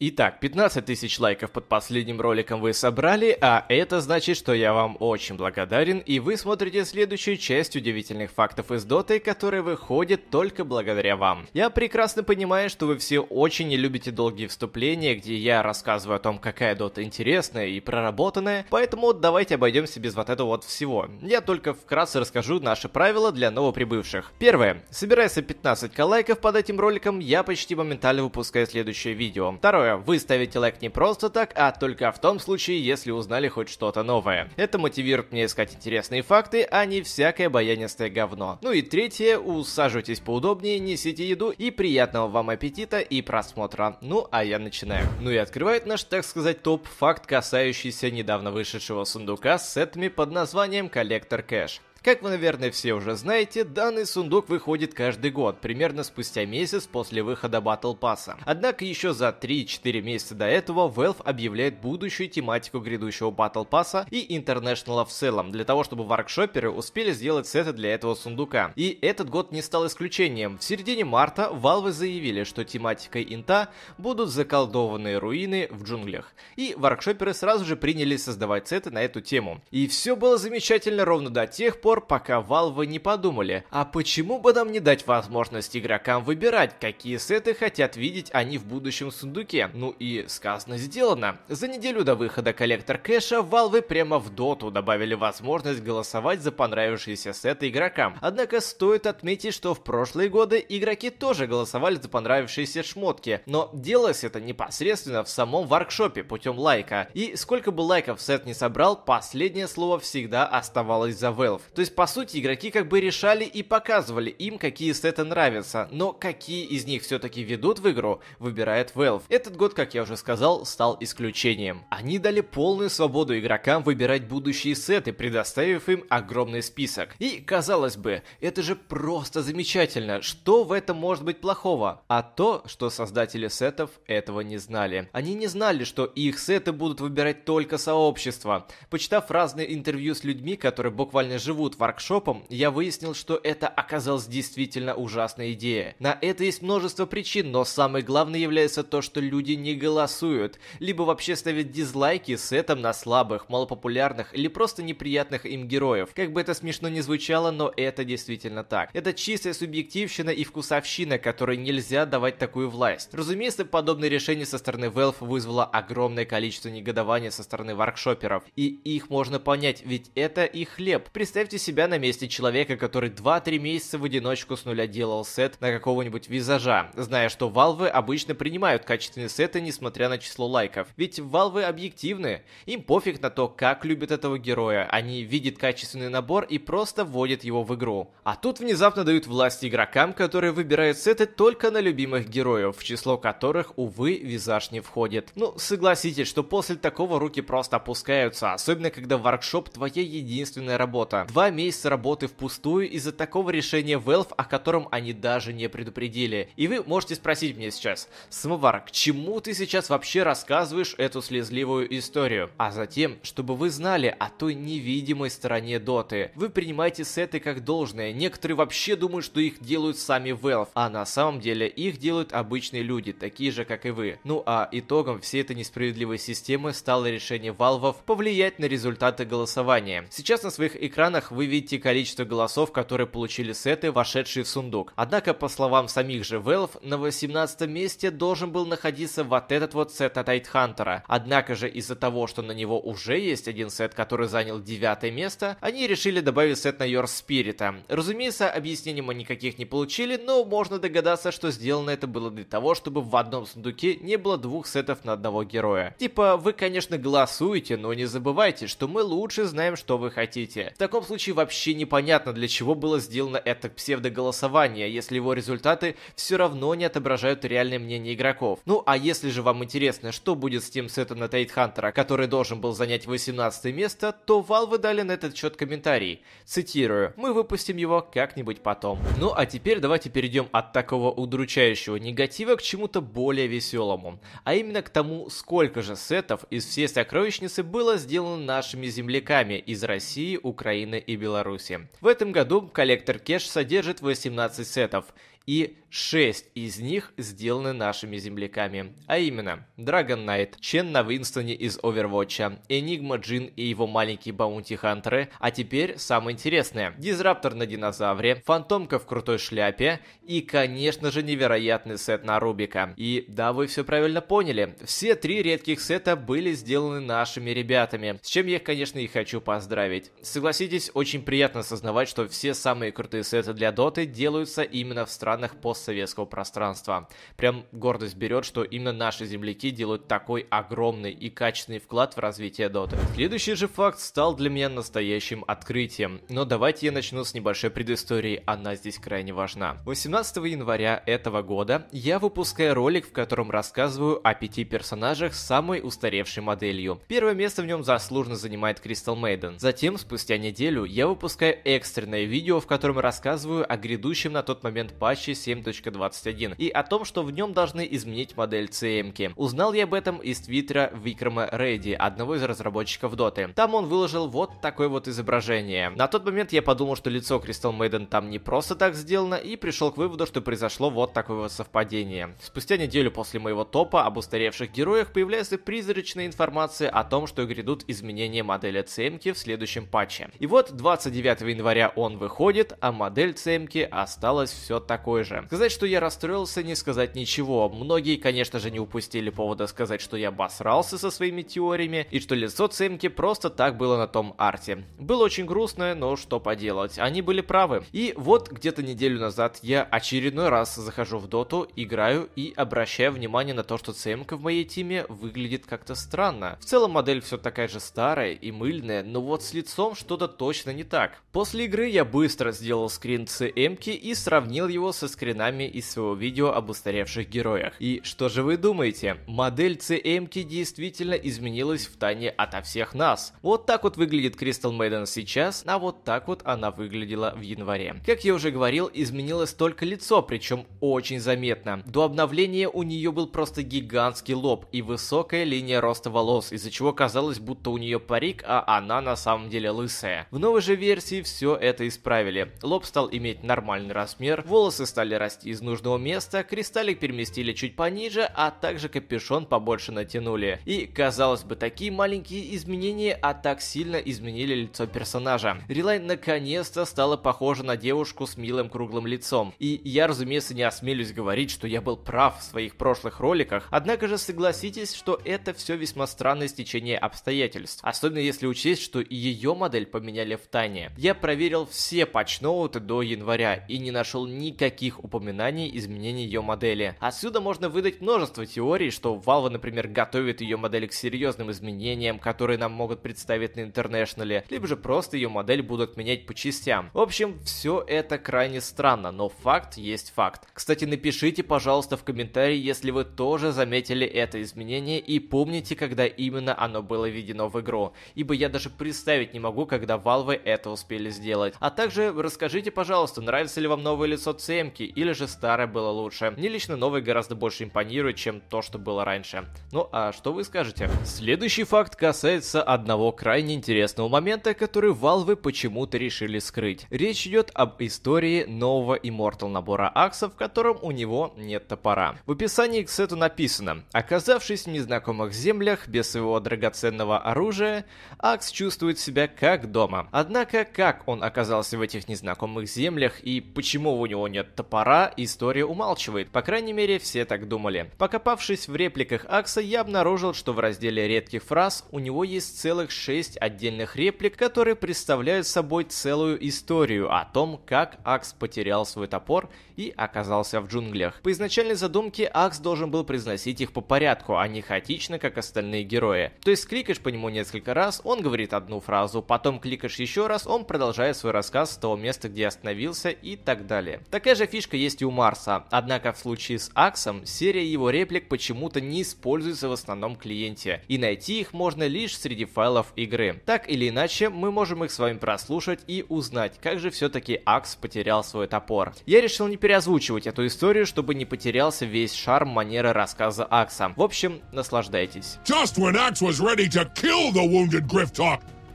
Итак, 15 тысяч лайков под последним роликом вы собрали, а это значит, что я вам очень благодарен, и вы смотрите следующую часть удивительных фактов из Доты, которые выходят только благодаря вам. Я прекрасно понимаю, что вы все очень не любите долгие вступления, где я рассказываю о том, какая Дота интересная и проработанная, поэтому давайте обойдемся без вот этого вот всего. Я только вкратце расскажу наши правила для новоприбывших. Первое. Собирается 15к лайков под этим роликом, я почти моментально выпускаю следующее видео. Второе. Второе. Вы лайк не просто так, а только в том случае, если узнали хоть что-то новое. Это мотивирует мне искать интересные факты, а не всякое баянистое говно. Ну и третье. Усаживайтесь поудобнее, несите еду и приятного вам аппетита и просмотра. Ну, а я начинаю. Ну и открывает наш, так сказать, топ-факт, касающийся недавно вышедшего сундука с сетами под названием «Коллектор Кэш». Как вы, наверное, все уже знаете, данный сундук выходит каждый год, примерно спустя месяц после выхода Battle Pass. Однако еще за 3-4 месяца до этого Valve объявляет будущую тематику грядущего Battle Pass и International в целом, для того, чтобы воркшоперы успели сделать сеты для этого сундука. И этот год не стал исключением. В середине марта Valve заявили, что тематикой Инта будут заколдованные руины в джунглях. И воркшоперы сразу же принялись создавать сеты на эту тему. И все было замечательно ровно до тех пор, пор, пока Valve не подумали, а почему бы нам не дать возможность игрокам выбирать, какие сеты хотят видеть они в будущем сундуке. Ну и сказано сделано. За неделю до выхода коллектор кэша Valve прямо в доту добавили возможность голосовать за понравившиеся сеты игрокам. Однако стоит отметить, что в прошлые годы игроки тоже голосовали за понравившиеся шмотки, но делалось это непосредственно в самом воркшопе путем лайка. И сколько бы лайков сет не собрал, последнее слово всегда оставалось за Valve. То есть, по сути, игроки как бы решали и показывали им, какие сеты нравятся, но какие из них все-таки ведут в игру, выбирает Valve. Этот год, как я уже сказал, стал исключением. Они дали полную свободу игрокам выбирать будущие сеты, предоставив им огромный список. И, казалось бы, это же просто замечательно, что в этом может быть плохого? А то, что создатели сетов этого не знали. Они не знали, что их сеты будут выбирать только сообщество. Почитав разные интервью с людьми, которые буквально живут тут воркшопом, я выяснил, что это оказалась действительно ужасная идея. На это есть множество причин, но самой главной является то, что люди не голосуют, либо вообще ставят дизлайки с сетом на слабых, малопопулярных или просто неприятных им героев. Как бы это смешно не звучало, но это действительно так. Это чистая субъективщина и вкусовщина, которой нельзя давать такую власть. Разумеется, подобное решение со стороны Valve вызвало огромное количество негодования со стороны воркшоперов, и их можно понять, ведь это их хлеб. Представьте себя на месте человека, который 2-3 месяца в одиночку с нуля делал сет на какого-нибудь визажа, зная, что Valve обычно принимают качественные сеты, несмотря на число лайков. Ведь Valve объективны, им пофиг на то, как любят этого героя, они видят качественный набор и просто вводят его в игру. А тут внезапно дают власть игрокам, которые выбирают сеты только на любимых героев, в число которых, увы, визаж не входит. Ну, согласитесь, что после такого руки просто опускаются, особенно когда воркшоп твоя единственная работа. Два месяца работы впустую из-за такого решения Valve, о котором они даже не предупредили. И вы можете спросить меня сейчас, Самовар, к чему ты сейчас вообще рассказываешь эту слезливую историю? А затем, чтобы вы знали о той невидимой стороне Доты. Вы принимаете сеты как должное, некоторые вообще думают, что их делают сами Valve, а на самом деле их делают обычные люди, такие же, как и вы. Ну а итогом всей этой несправедливой системы стало решение Valve повлиять на результаты голосования. Сейчас на своих экранах вы видите количество голосов, которые получили сеты, вошедшие в сундук. Однако, по словам самих же Valve, на 18 месте должен был находиться вот этот вот сет от Айтхантера. Однако же, из-за того, что на него уже есть один сет, который занял 9 место, они решили добавить сет на Your Спирита. Разумеется, объяснений мы никаких не получили, но можно догадаться, что сделано это было для того, чтобы в одном сундуке не было двух сетов на одного героя. Типа, вы, конечно, голосуете, но не забывайте, что мы лучше знаем, что вы хотите. В таком случае случае вообще непонятно, для чего было сделано это псевдоголосование, если его результаты все равно не отображают реальное мнение игроков. Ну а если же вам интересно, что будет с тем сетом на Хантера, который должен был занять 18 место, то Valve дали на этот счет комментарий. Цитирую, мы выпустим его как-нибудь потом. Ну а теперь давайте перейдем от такого удручающего негатива к чему-то более веселому, а именно к тому, сколько же сетов из всей сокровищницы было сделано нашими земляками из России, Украины и и Беларуси. В этом году коллектор кеш содержит 18 сетов и 6 из них сделаны нашими земляками. А именно, Dragon Knight, Чен на Винстоне из Overwatch, Enigma Джин и его маленькие баунти-хантеры, а теперь самое интересное, Дизраптор на динозавре, Фантомка в крутой шляпе и, конечно же, невероятный сет на Рубика. И да, вы все правильно поняли, все три редких сета были сделаны нашими ребятами, с чем я, конечно, и хочу поздравить. Согласитесь, очень приятно осознавать, что все самые крутые сеты для Доты делаются именно в странах странах постсоветского пространства. Прям гордость берет, что именно наши земляки делают такой огромный и качественный вклад в развитие доты. Следующий же факт стал для меня настоящим открытием. Но давайте я начну с небольшой предыстории, она здесь крайне важна. 18 января этого года я выпускаю ролик, в котором рассказываю о пяти персонажах с самой устаревшей моделью. Первое место в нем заслуженно занимает Кристал Мейден. Затем, спустя неделю, я выпускаю экстренное видео, в котором рассказываю о грядущем на тот момент патче составляющей 7.21, и о том, что в нем должны изменить модель CM-ки. Эм Узнал я об этом из твиттера Викрама Рейди, одного из разработчиков Доты. Там он выложил вот такое вот изображение. На тот момент я подумал, что лицо Crystal Maiden там не просто так сделано, и пришел к выводу, что произошло вот такое вот совпадение. Спустя неделю после моего топа об устаревших героях появляется призрачная информация о том, что грядут изменения модели cm эм в следующем патче. И вот 29 января он выходит, а модель cm эм осталась все такой такой же. Сказать, что я расстроился, не сказать ничего. Многие, конечно же, не упустили повода сказать, что я обосрался со своими теориями, и что лицо Цемки просто так было на том арте. Было очень грустно, но что поделать, они были правы. И вот где-то неделю назад я очередной раз захожу в доту, играю и обращаю внимание на то, что Цемка в моей тиме выглядит как-то странно. В целом модель все такая же старая и мыльная, но вот с лицом что-то точно не так. После игры я быстро сделал скрин Цемки и сравнил его с со скринами из своего видео об устаревших героях. И что же вы думаете? Модель CMT действительно изменилась в тайне ото всех нас. Вот так вот выглядит Crystal Maiden сейчас, а вот так вот она выглядела в январе. Как я уже говорил, изменилось только лицо, причем очень заметно. До обновления у нее был просто гигантский лоб и высокая линия роста волос, из-за чего казалось, будто у нее парик, а она на самом деле лысая. В новой же версии все это исправили. Лоб стал иметь нормальный размер, волосы стали расти из нужного места, кристаллик переместили чуть пониже, а также капюшон побольше натянули. И, казалось бы, такие маленькие изменения, а так сильно изменили лицо персонажа. Рилайн наконец-то стала похожа на девушку с милым круглым лицом. И я, разумеется, не осмелюсь говорить, что я был прав в своих прошлых роликах, однако же согласитесь, что это все весьма странное стечение обстоятельств. Особенно если учесть, что ее модель поменяли в тане. Я проверил все патчноуты до января и не нашел никаких никаких упоминаний изменений ее модели. Отсюда можно выдать множество теорий, что Valve, например, готовит ее модель к серьезным изменениям, которые нам могут представить на Интернешнале, либо же просто ее модель будут менять по частям. В общем, все это крайне странно, но факт есть факт. Кстати, напишите, пожалуйста, в комментарии, если вы тоже заметили это изменение и помните, когда именно оно было введено в игру, ибо я даже представить не могу, когда Valve это успели сделать. А также расскажите, пожалуйста, нравится ли вам новое лицо CM новенький, или же старое было лучше. Мне лично новый гораздо больше импонирует, чем то, что было раньше. Ну а что вы скажете? Следующий факт касается одного крайне интересного момента, который Valve почему-то решили скрыть. Речь идет об истории нового Immortal набора Акса, в котором у него нет топора. В описании к сету написано, оказавшись в незнакомых землях без своего драгоценного оружия, Акс чувствует себя как дома. Однако, как он оказался в этих незнакомых землях и почему у него нет топора история умалчивает, по крайней мере все так думали. Покопавшись в репликах Акса, я обнаружил, что в разделе редких фраз у него есть целых шесть отдельных реплик, которые представляют собой целую историю о том, как Акс потерял свой топор и оказался в джунглях. По изначальной задумке Акс должен был произносить их по порядку, а не хаотично, как остальные герои. То есть кликаешь по нему несколько раз, он говорит одну фразу, потом кликаешь еще раз, он продолжает свой рассказ с того места, где остановился и так далее. Такая же же фишка есть и у Марса, однако в случае с Аксом серия его реплик почему-то не используется в основном клиенте, и найти их можно лишь среди файлов игры. Так или иначе, мы можем их с вами прослушать и узнать, как же все-таки Акс потерял свой топор. Я решил не переозвучивать эту историю, чтобы не потерялся весь шарм манеры рассказа Акса. В общем, наслаждайтесь.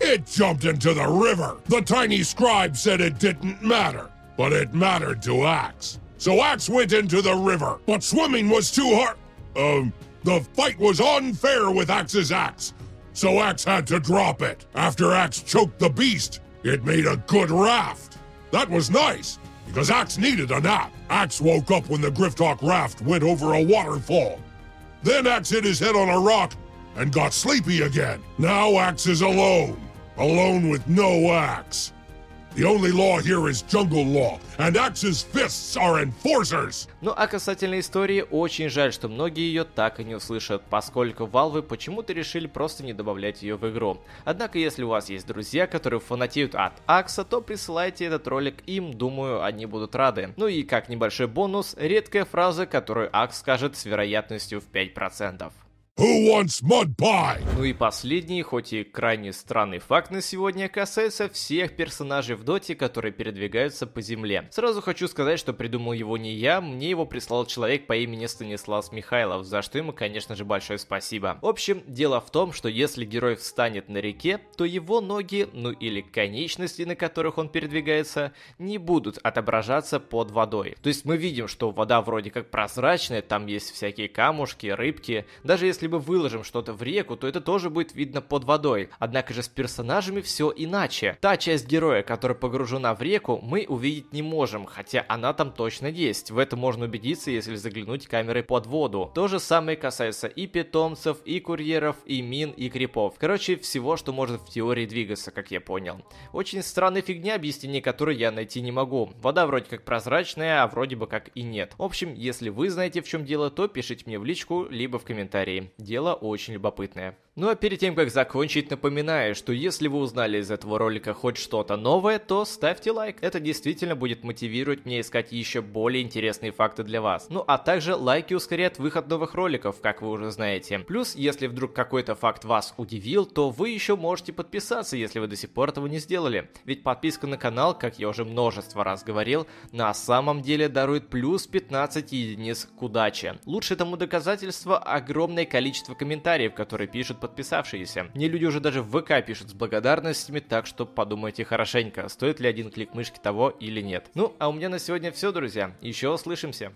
it jumped into the river. The tiny scribe said it didn't matter. But it mattered to Axe. So Axe went into the river, but swimming was too hard. Um, the fight was unfair with Axe's axe, so Axe had to drop it. After Axe choked the beast, it made a good raft. That was nice, because Axe needed a nap. Axe woke up when the Griftalk raft went over a waterfall. Then Axe hit his head on a rock and got sleepy again. Now Axe is alone, alone with no axe. The only law here is jungle law, and Axe's fists are enforcers. Ну а касательно истории, очень жаль, что многие ее так и не услышат, поскольку Valve почему-то решили просто не добавлять ее в игру. Однако, если у вас есть друзья, которые фанатеют от Акса, то присылайте этот ролик им, думаю, они будут рады. Ну и как небольшой бонус, редкая фраза, которую Акс скажет с вероятностью в 5%. Who wants mud pie? Ну и последний, хоть и крайне странный факт на сегодня, касается всех персонажей в доте, которые передвигаются по земле. Сразу хочу сказать, что придумал его не я, мне его прислал человек по имени Станислав Михайлов, за что ему, конечно же, большое спасибо. В общем, дело в том, что если герой встанет на реке, то его ноги, ну или конечности, на которых он передвигается, не будут отображаться под водой. То есть мы видим, что вода вроде как прозрачная, там есть всякие камушки, рыбки, даже если либо выложим что-то в реку, то это тоже будет видно под водой. Однако же с персонажами все иначе. Та часть героя, которая погружена в реку, мы увидеть не можем, хотя она там точно есть. В этом можно убедиться, если заглянуть камерой под воду. То же самое касается и питомцев, и курьеров, и мин, и крипов. Короче, всего, что может в теории двигаться, как я понял. Очень странная фигня, объяснение которой я найти не могу. Вода вроде как прозрачная, а вроде бы как и нет. В общем, если вы знаете в чем дело, то пишите мне в личку, либо в комментарии. Дело очень любопытное. Ну а перед тем, как закончить, напоминаю, что если вы узнали из этого ролика хоть что-то новое, то ставьте лайк. Это действительно будет мотивировать меня искать еще более интересные факты для вас. Ну а также лайки ускоряют выход новых роликов, как вы уже знаете. Плюс, если вдруг какой-то факт вас удивил, то вы еще можете подписаться, если вы до сих пор этого не сделали. Ведь подписка на канал, как я уже множество раз говорил, на самом деле дарует плюс 15 единиц к удаче. Лучше тому доказательство огромное количество количество комментариев, которые пишут подписавшиеся. Мне люди уже даже в ВК пишут с благодарностями, так что подумайте хорошенько, стоит ли один клик мышки того или нет. Ну, а у меня на сегодня все, друзья. Еще услышимся.